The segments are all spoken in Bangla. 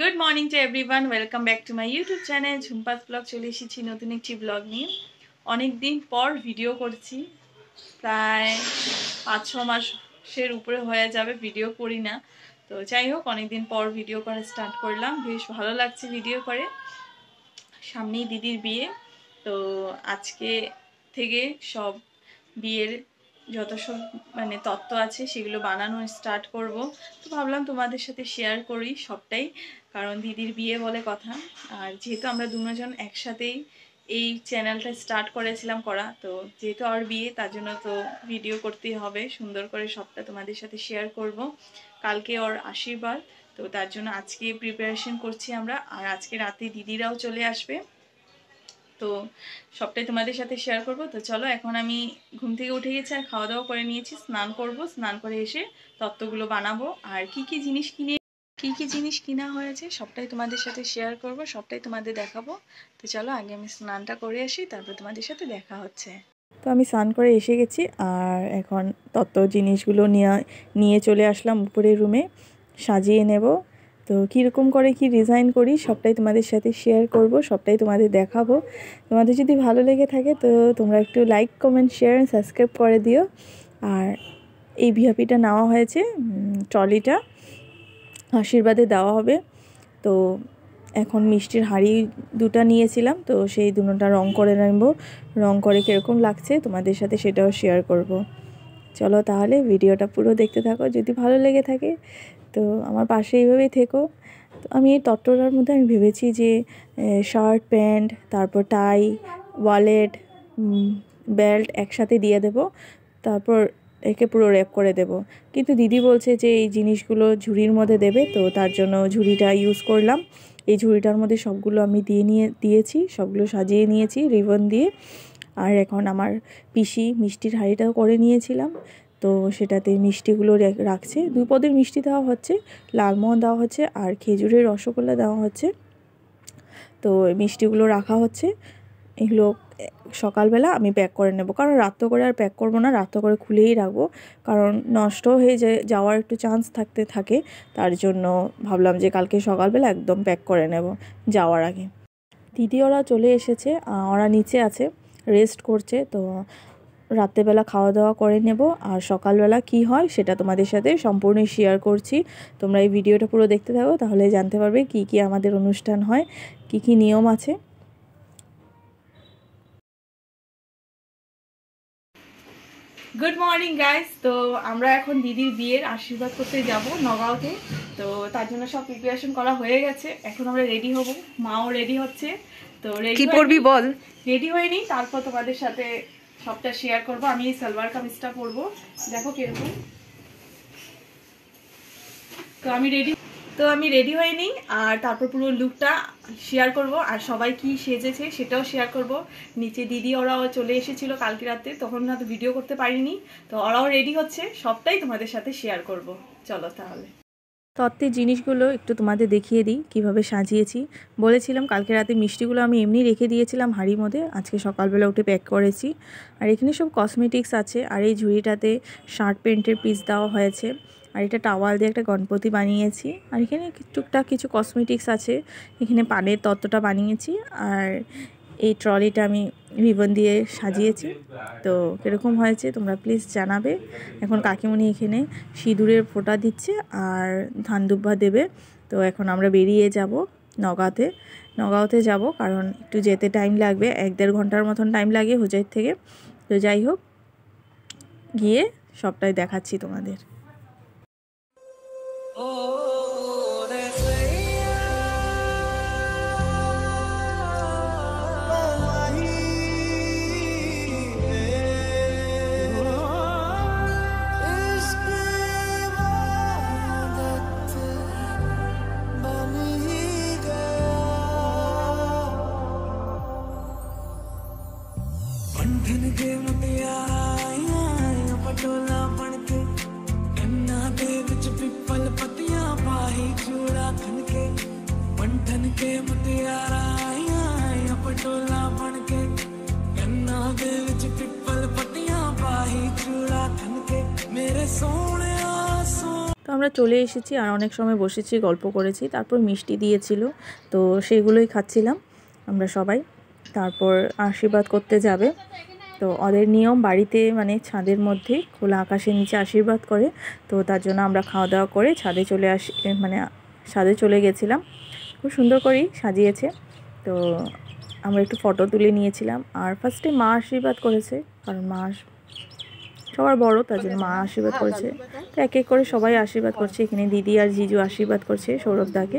good morning to everyone welcome back to my YouTube channel Jhumpa's blog চলে এসেছি নতুন একটি ব্লগ নিয়ে অনেক দিন পর ভিডিও করছি প্রায় পাঁচ ছ মাসের উপরে হয়ে যাবে ভিডিও করি না তো যাই হোক অনেক দিন পর ভিডিও করা স্টার্ট করলাম বেশ ভালো লাগছে ভিডিও করে সামনেই দিদির বিয়ে তো আজকে থেকে সব বিয়ের যত সব মানে তত্ত্ব আছে সেগুলো বানানো স্টার্ট করব তো ভাবলাম তোমাদের সাথে শেয়ার করি সবটাই কারণ দিদির বিয়ে বলে কথা আর যেহেতু আমরা দুজন একসাথেই এই চ্যানেলটা স্টার্ট করেছিলাম করা তো যেহেতু আর বিয়ে তার জন্য তো ভিডিও করতেই হবে সুন্দর করে সবটা তোমাদের সাথে শেয়ার করব কালকে ওর আশীর্বাদ তো তার জন্য আজকে প্রিপারেশন করছি আমরা আর আজকে রাতে দিদিরাও চলে আসবে তো সবটাই তোমাদের সাথে শেয়ার করব তো চলো এখন আমি ঘুম থেকে উঠে গেছি আর খাওয়া দাওয়া করে নিয়েছি স্নান করব স্নান করে এসে তত্ত্বগুলো বানাবো আর কি কি জিনিস কিনে কি কি জিনিস কিনা হয়েছে সবটাই তোমাদের সাথে শেয়ার করব সবটাই তোমাদের দেখাবো তো চলো আগে আমি স্নানটা করে আসি তারপর তোমাদের সাথে দেখা হচ্ছে তো আমি স্নান করে এসে গেছি আর এখন তত্ত্ব জিনিসগুলো নিয়ে নিয়ে চলে আসলাম উপরে রুমে সাজিয়ে নেব তো কীরকম করে কি ডিজাইন করি সবটাই তোমাদের সাথে শেয়ার করব সবটাই তোমাদের দেখাবো তোমাদের যদি ভালো লেগে থাকে তো তোমরা একটু like comment share and subscribe করে দিও আর এই ভিআপিটা নেওয়া হয়েছে ট্রলিটা আশীর্বাদে দেওয়া হবে তো এখন মিষ্টির হাঁড়ি দুটা নিয়েছিলাম তো সেই দুটা রং করে নেব রং করে কীরকম লাগছে তোমাদের সাথে সেটাও শেয়ার করব চলো তাহলে ভিডিওটা পুরো দেখতে থাকো যদি ভালো লেগে থাকে তো আমার পাশে এইভাবেই থেকো তো আমি এই তত্ত্বটার মধ্যে আমি ভেবেছি যে শার্ট প্যান্ট তারপর টাই ওয়ালেট বেল্ট একসাথে দিয়ে দেব তারপর একে পুরো র্যাপ করে দেব কিন্তু দিদি বলছে যে এই জিনিসগুলো ঝুড়ির মধ্যে দেবে তো তার জন্য ঝুড়িটা ইউজ করলাম এই ঝুড়িটার মধ্যে সবগুলো আমি দিয়ে নিয়ে দিয়েছি সবগুলো সাজিয়ে নিয়েছি রিবন দিয়ে আর এখন আমার পিসি মিষ্টির হাঁড়িটাও করে নিয়েছিলাম তো সেটাতে মিষ্টিগুলো রাখছে দুই পদের মিষ্টি দেওয়া হচ্ছে লালমোহন দেওয়া হচ্ছে আর খেজুরের রসগোল্লা দেওয়া হচ্ছে তো মিষ্টিগুলো রাখা হচ্ছে এগুলো সকালবেলা আমি প্যাক করে নেব কারণ রাত্র করে আর প্যাক করব না রাত্র করে খুলেই রাখবো কারণ নষ্ট হয়ে যাওয়ার একটু চান্স থাকতে থাকে তার জন্য ভাবলাম যে কালকে সকালবেলা একদম প্যাক করে নেব যাওয়ার আগে দিদি ওরা চলে এসেছে ওরা নিচে আছে রেস্ট করছে তো রাত্রেবেলা খাওয়া দাওয়া করে নেব আর সকালবেলা কি হয় সেটা তোমাদের সাথে সম্পূর্ণ শেয়ার করছি তোমরা এই ভিডিওটা পুরো দেখতে থাকো তাহলে জানতে পারবে কি কি আমাদের অনুষ্ঠান হয় কি কি নিয়ম আছে গুড মর্নিং গাইজ তো আমরা এখন দিদির বিয়ের আশীর্বাদ করতে যাব নগাঁওতে তো তার জন্য সব প্রিপারেশন করা হয়ে গেছে এখন আমরা রেডি হব মাও রেডি হচ্ছে তো কি পরবি বল রেডি হয়নি তারপর তোমাদের সাথে সবটা শেয়ার করব আমি এই সালোয়ার কামিজটা পরবো দেখো কিরকম তো আমি রেডি তো আমি রেডি হয়নি আর তারপর পুরো লুকটা শেয়ার করব আর সবাই কি সেজেছে সেটাও শেয়ার করব নিচে দিদি ওরাও চলে এসেছিল কালকে রাতে তখন হয়তো ভিডিও করতে পারিনি তো ওরাও রেডি হচ্ছে সবটাই তোমাদের সাথে শেয়ার করব চলো তাহলে তত্ত্বের জিনিসগুলো একটু তোমাদের দেখিয়ে দিই কিভাবে সাজিয়েছি বলেছিলাম কালকে রাতে মিষ্টিগুলো আমি এমনি রেখে দিয়েছিলাম হাঁড়ির মধ্যে আজকে সকালবেলা উঠে প্যাক করেছি আর এখানে সব কসমেটিক্স আছে আর এই ঝুড়িটাতে শার্ট প্যান্টের পিস দেওয়া হয়েছে আর এটা টাওয়াল দিয়ে একটা গণপতি বানিয়েছি আর এখানে টুকটাক কিছু কসমেটিক্স আছে এখানে পানের তত্ত্বটা বানিয়েছি আর এই ট্রলিটা আমি রিবন দিয়ে সাজিয়েছি তো কীরকম হয়েছে তোমরা প্লিজ জানাবে এখন কাকিমণি এখানে সিঁদুরের ফোঁটা দিচ্ছে আর ধান দেবে তো এখন আমরা বেরিয়ে যাব নগাঁওতে নগাঁওতে যাব কারণ একটু যেতে টাইম লাগবে এক দেড় ঘন্টার মতন টাইম লাগে হোজাইর থেকে তো যাই হোক গিয়ে সবটাই দেখাচ্ছি তোমাদের ও चूड़ा के पटोला गन्ना दे विच पिपल चूड़ा मेरे सोने তো আমরা চলে এসেছি আর অনেক সময় বসেছি গল্প করেছি তারপর মিষ্টি দিয়েছিল তো সেইগুলোই খাচ্ছিলাম আমরা সবাই তারপর আশীর্বাদ করতে যাবে তো ওদের নিয়ম বাড়িতে মানে ছাদের মধ্যে খোলা আকাশের নিচে আশীর্বাদ করে তো তার জন্য আমরা খাওয়া দাওয়া করে ছাদে চলে আসি মানে ছাদে চলে গেছিলাম খুব সুন্দর করেই সাজিয়েছে তো আমরা একটু ফটো তুলে নিয়েছিলাম আর ফার্স্টে মা আশীর্বাদ করেছে কারণ মা সবার বড় তার জন্য মা আশীর্বাদ করেছে তো এক এক করে সবাই আশীর্বাদ করছে এখানে দিদি আর জিজু আশীর্বাদ করছে সৌরভ দাকে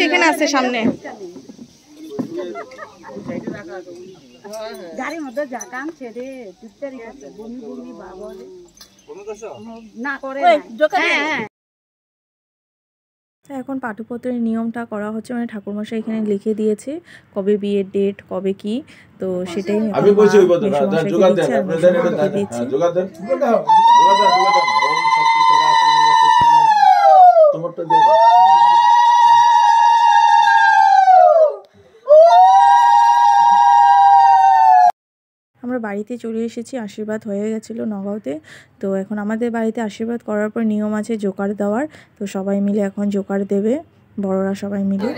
সেখানে আছে সামনে হ্যাঁ এখন পাঠুপত্রের নিয়মটা করা হচ্ছে মানে ঠাকুরমশাই এখানে লিখে দিয়েছে কবে বিয়ের ডেট কবে কি তো সেটাই তোমারটা দিয়ে বাড়িতে চলে এসেছি আশীর্বাদ হয়ে গেছিলো নগাঁওতে তো এখন আমাদের বাড়িতে আশীর্বাদ করার পর নিয়ম আছে জোকার দেওয়ার তো সবাই মিলে এখন জোকার দেবে বড়রা সবাই মিলে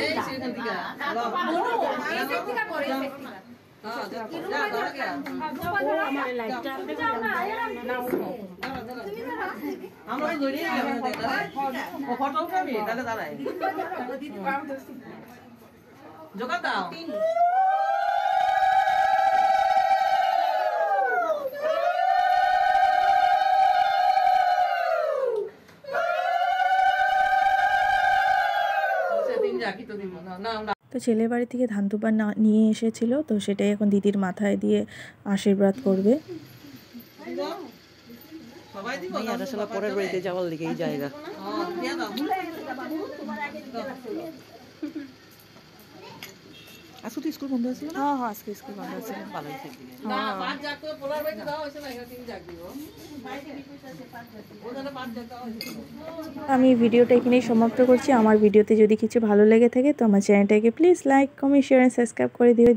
দাও তো ছেলে বাড়ি থেকে ধান তুপার নিয়ে এসেছিল তো সেটাই এখন দিদির মাথায় দিয়ে আশীর্বাদ করবে পরের বাড়িতে যাওয়ার দিকে এই হ্যাঁ, জায়গা হ্যাঁ, হ্যাঁ, স্কুল বন্ধ আছে না হ্যাঁ আজকে স্কুল বন্ধ আছিল ভালো হইছে না বাদ যাকো পোলার বাইতে দাও হইছে না তিন যাকিও আমি ভিডিওটা এখানেই সমাপ্ত করছি আমার ভিডিওতে যদি কিছু ভালো লেগে থাকে তো আমার চ্যানেলটাকে please like comment share and subscribe করে দিও